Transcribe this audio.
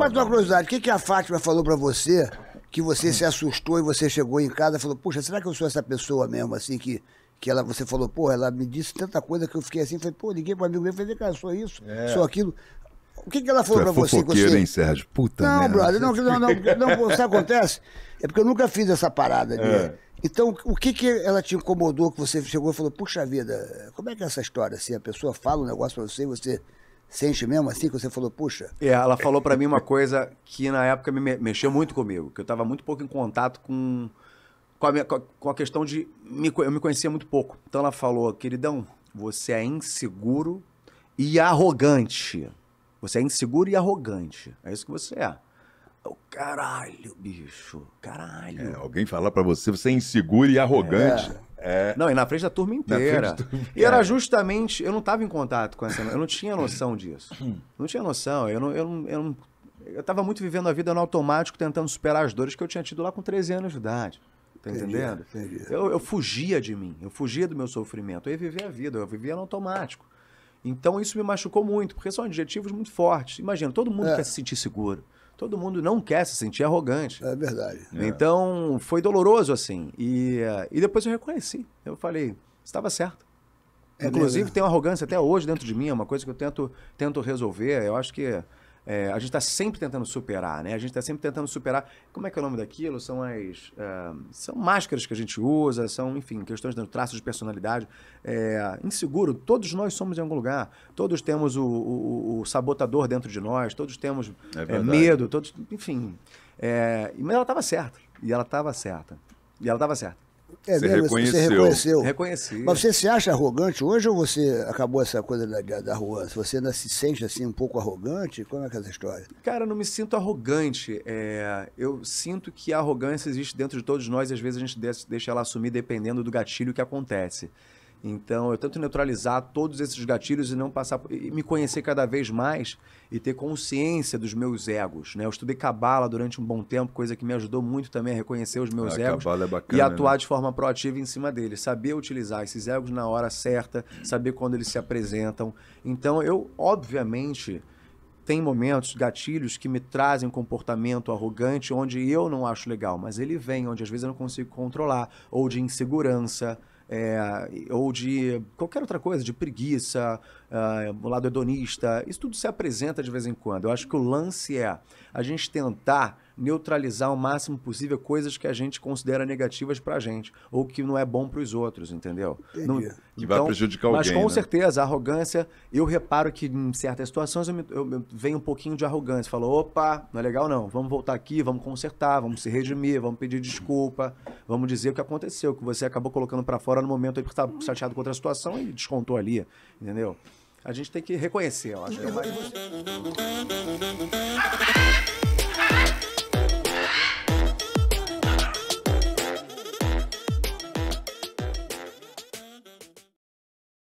Mas uma curiosidade, o que, que a Fátima falou para você que você se assustou e você chegou em casa e falou, puxa, será que eu sou essa pessoa mesmo, assim, que, que ela, você falou, pô, ela me disse tanta coisa que eu fiquei assim, falei, pô, ninguém pro amigo meu, falei, cara, sou isso, é. sou aquilo. O que, que ela falou para você? É pra você? Você hein, Sérgio? Puta não, merda. brother, não, não, não, não, isso acontece. É porque eu nunca fiz essa parada. É. Então, o que, que ela te incomodou que você chegou e falou, puxa vida, como é que é essa história? Assim, a pessoa fala um negócio pra você e você sente mesmo assim que você falou, puxa? É, ela falou para mim uma coisa que na época me mexeu muito comigo, que eu estava muito pouco em contato com com a, minha, com a questão de me, eu me conhecia muito pouco. Então ela falou, queridão, você é inseguro e arrogante. Você é inseguro e arrogante. É isso que você é. Oh, caralho, bicho. Caralho. É, alguém falar para você, você é inseguro e arrogante. É. É... Não, e na frente da turma inteira. Da turma... E era justamente. Eu não estava em contato com essa. Eu não tinha noção disso. Hum. não tinha noção. Eu não. Eu não, eu não eu estava muito vivendo a vida no automático, tentando superar as dores que eu tinha tido lá com 13 anos de idade. Tá entendi, entendendo? Entendi. Eu, eu fugia de mim, eu fugia do meu sofrimento, eu ia viver a vida, eu vivia no automático. Então isso me machucou muito, porque são adjetivos muito fortes. Imagina, todo mundo é. quer se sentir seguro. Todo mundo não quer se sentir arrogante. É verdade. É. Então, foi doloroso assim. E, eh, e depois eu reconheci. Eu falei, estava certo. É Inclusive, mesmo. tem uma arrogância até hoje dentro de mim, é uma coisa que eu tento, tento resolver. Eu acho que é, a gente está sempre tentando superar, né? A gente está sempre tentando superar. Como é que é o nome daquilo? São as. É, são máscaras que a gente usa, são, enfim, questões de traços de personalidade. É, inseguro, todos nós somos em algum lugar. Todos temos o, o, o sabotador dentro de nós, todos temos é, é medo, todos. Enfim. É, mas ela estava certa. E ela estava certa. E ela estava certa. É você mesmo, reconheceu. Você reconheceu. Reconheci. Mas você se acha arrogante hoje ou você acabou essa coisa da, da rua? Você ainda se sente assim um pouco arrogante? Como é que é essa história? Cara, eu não me sinto arrogante. É, eu sinto que a arrogância existe dentro de todos nós e às vezes a gente deixa ela assumir dependendo do gatilho que acontece. Então, eu tento neutralizar todos esses gatilhos e não passar e me conhecer cada vez mais e ter consciência dos meus egos, né? Eu estudei cabala durante um bom tempo, coisa que me ajudou muito também a reconhecer os meus ah, egos é bacana, e né? atuar né? de forma proativa em cima deles, saber utilizar esses egos na hora certa, saber quando eles se apresentam. Então, eu obviamente tem momentos, gatilhos que me trazem um comportamento arrogante onde eu não acho legal, mas ele vem onde às vezes eu não consigo controlar, ou de insegurança, é, ou de qualquer outra coisa, de preguiça, o ah, lado hedonista, isso tudo se apresenta de vez em quando. Eu acho que o lance é a gente tentar neutralizar o máximo possível coisas que a gente considera negativas para a gente ou que não é bom para os outros, entendeu? Não, que então, vai prejudicar alguém. Mas com né? certeza, a arrogância, eu reparo que em certas situações eu, me, eu, eu venho um pouquinho de arrogância. Falo, opa, não é legal não, vamos voltar aqui, vamos consertar, vamos se redimir, vamos pedir desculpa, vamos dizer o que aconteceu, que você acabou colocando para fora no momento que estava chateado com outra situação e descontou ali, entendeu? A gente tem que reconhecer, eu acho. É mais...